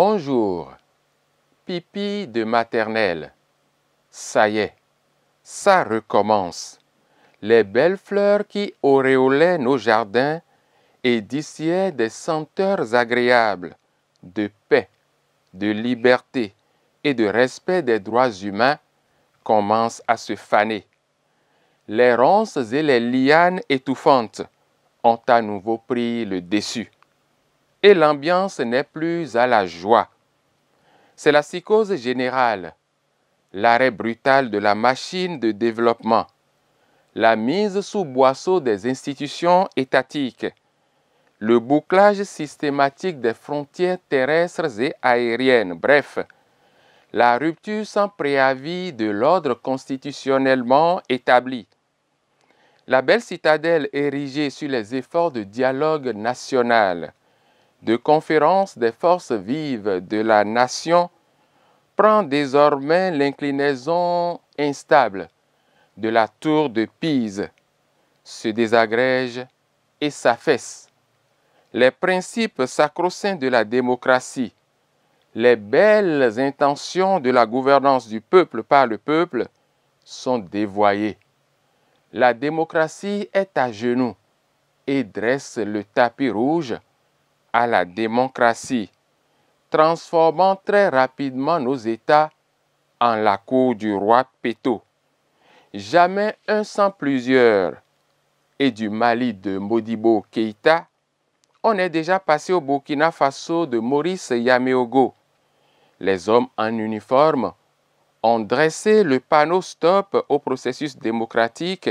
Bonjour, pipi de maternelle. Ça y est, ça recommence. Les belles fleurs qui auréolaient nos jardins et dissiaient des senteurs agréables de paix, de liberté et de respect des droits humains commencent à se faner. Les ronces et les lianes étouffantes ont à nouveau pris le dessus et l'ambiance n'est plus à la joie. C'est la psychose générale, l'arrêt brutal de la machine de développement, la mise sous boisseau des institutions étatiques, le bouclage systématique des frontières terrestres et aériennes, bref, la rupture sans préavis de l'ordre constitutionnellement établi. La belle citadelle érigée sur les efforts de dialogue national, de conférence des forces vives de la nation prend désormais l'inclinaison instable de la tour de Pise, se désagrège et s'affaisse. Les principes sacro-saints de la démocratie, les belles intentions de la gouvernance du peuple par le peuple sont dévoyées. La démocratie est à genoux et dresse le tapis rouge à la démocratie, transformant très rapidement nos États en la cour du roi Peto, Jamais un sans plusieurs. Et du Mali de Modibo Keïta, on est déjà passé au Burkina Faso de Maurice Yameogo. Les hommes en uniforme ont dressé le panneau stop au processus démocratique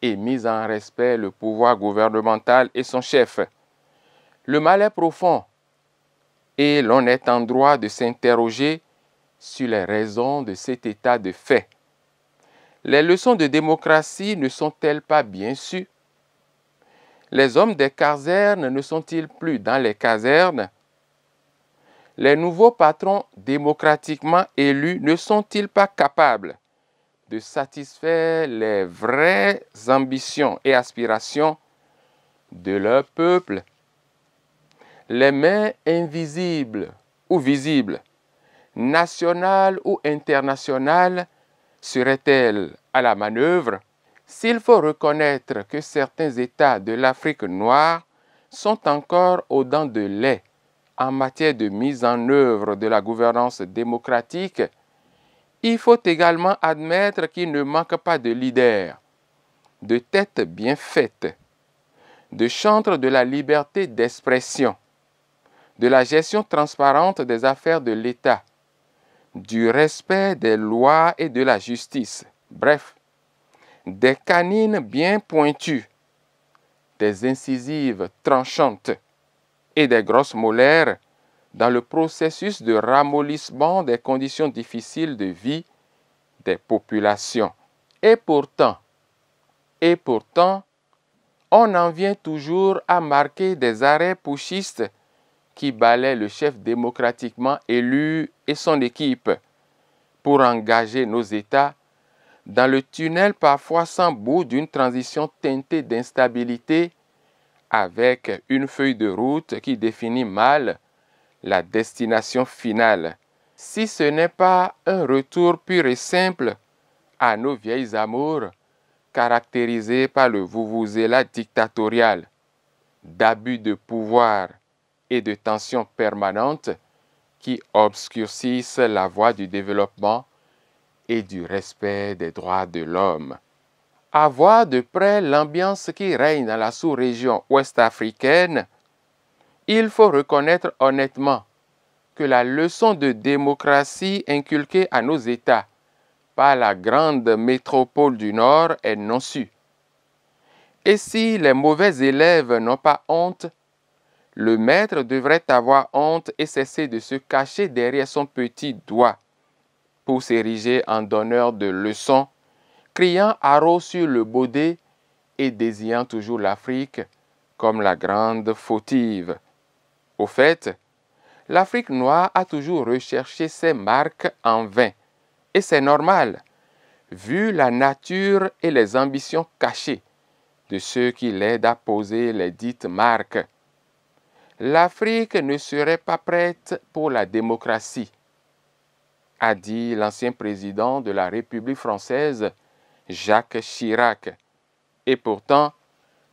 et mis en respect le pouvoir gouvernemental et son chef. Le mal est profond et l'on est en droit de s'interroger sur les raisons de cet état de fait. Les leçons de démocratie ne sont-elles pas bien sues Les hommes des casernes ne sont-ils plus dans les casernes Les nouveaux patrons démocratiquement élus ne sont-ils pas capables de satisfaire les vraies ambitions et aspirations de leur peuple les mains invisibles ou visibles, nationales ou internationales, seraient-elles à la manœuvre S'il faut reconnaître que certains États de l'Afrique noire sont encore aux dents de lait en matière de mise en œuvre de la gouvernance démocratique, il faut également admettre qu'il ne manque pas de leaders, de têtes bien faites, de chantres de la liberté d'expression, de la gestion transparente des affaires de l'État, du respect des lois et de la justice. Bref, des canines bien pointues, des incisives tranchantes et des grosses molaires dans le processus de ramollissement des conditions difficiles de vie des populations. Et pourtant, et pourtant, on en vient toujours à marquer des arrêts pushistes qui balaie le chef démocratiquement élu et son équipe pour engager nos États dans le tunnel parfois sans bout d'une transition teintée d'instabilité avec une feuille de route qui définit mal la destination finale, si ce n'est pas un retour pur et simple à nos vieilles amours caractérisées par le vouvouzela dictatorial, d'abus de pouvoir, et de tensions permanentes qui obscurcissent la voie du développement et du respect des droits de l'homme. À voir de près l'ambiance qui règne dans la sous-région ouest-africaine, il faut reconnaître honnêtement que la leçon de démocratie inculquée à nos États par la grande métropole du Nord est non sue. Et si les mauvais élèves n'ont pas honte le maître devrait avoir honte et cesser de se cacher derrière son petit doigt pour s'ériger en donneur de leçons, criant haro sur le baudet et désignant toujours l'Afrique comme la grande fautive. Au fait, l'Afrique noire a toujours recherché ses marques en vain, et c'est normal, vu la nature et les ambitions cachées de ceux qui l'aident à poser les dites marques L'Afrique ne serait pas prête pour la démocratie, a dit l'ancien président de la République française, Jacques Chirac. Et pourtant,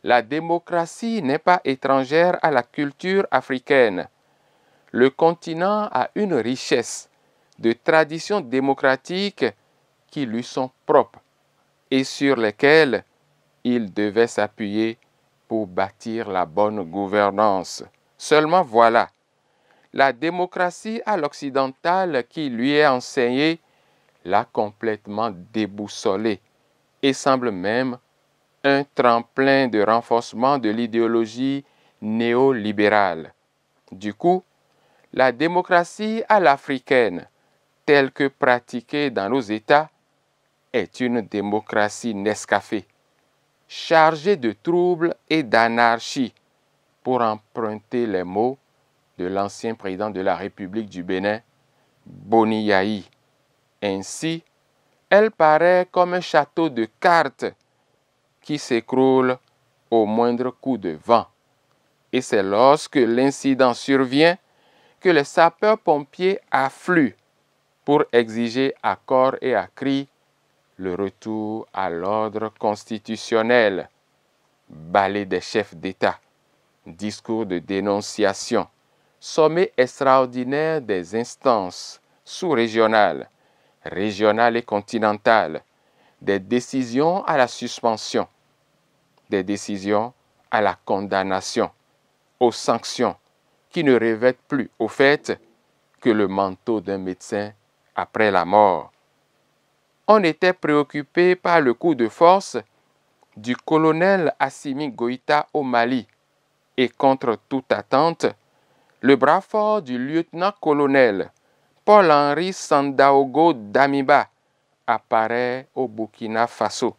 la démocratie n'est pas étrangère à la culture africaine. Le continent a une richesse de traditions démocratiques qui lui sont propres et sur lesquelles il devait s'appuyer pour bâtir la bonne gouvernance. Seulement voilà, la démocratie à l'occidentale qui lui est enseignée l'a complètement déboussolée et semble même un tremplin de renforcement de l'idéologie néolibérale. Du coup, la démocratie à l'africaine, telle que pratiquée dans nos États, est une démocratie nescafée, chargée de troubles et d'anarchie, pour emprunter les mots de l'ancien président de la République du Bénin, Boni Yahi. Ainsi, elle paraît comme un château de cartes qui s'écroule au moindre coup de vent. Et c'est lorsque l'incident survient que les sapeurs-pompiers affluent pour exiger à corps et à cri le retour à l'ordre constitutionnel, ballet des chefs d'État discours de dénonciation, sommet extraordinaire des instances sous-régionales, régionales et continentales, des décisions à la suspension, des décisions à la condamnation, aux sanctions qui ne revêtent plus au fait que le manteau d'un médecin après la mort. On était préoccupé par le coup de force du colonel Assimi Goïta au Mali et contre toute attente, le bras fort du lieutenant-colonel Paul-Henri Sandaogo Damiba apparaît au Burkina Faso.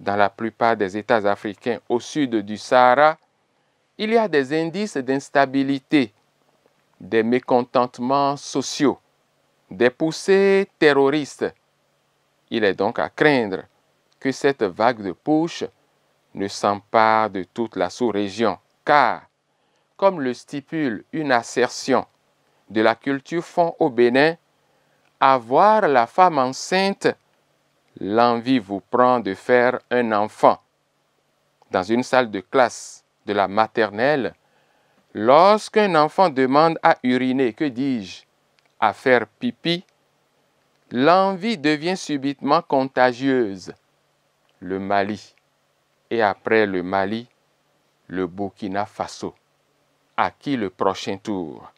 Dans la plupart des États africains au sud du Sahara, il y a des indices d'instabilité, des mécontentements sociaux, des poussées terroristes. Il est donc à craindre que cette vague de push ne s'empare de toute la sous-région car, comme le stipule une assertion de la culture fond au Bénin, avoir la femme enceinte, l'envie vous prend de faire un enfant. Dans une salle de classe de la maternelle, lorsqu'un enfant demande à uriner, que dis-je, à faire pipi, l'envie devient subitement contagieuse. Le Mali, et après le Mali, le Burkina Faso, à qui le prochain tour.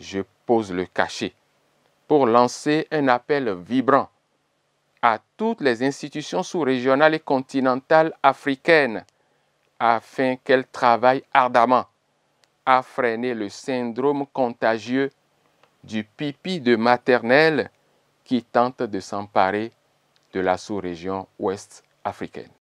Je pose le cachet pour lancer un appel vibrant à toutes les institutions sous-régionales et continentales africaines afin qu'elles travaillent ardemment à freiner le syndrome contagieux du pipi de maternelle qui tente de s'emparer de la sous-région ouest africaine.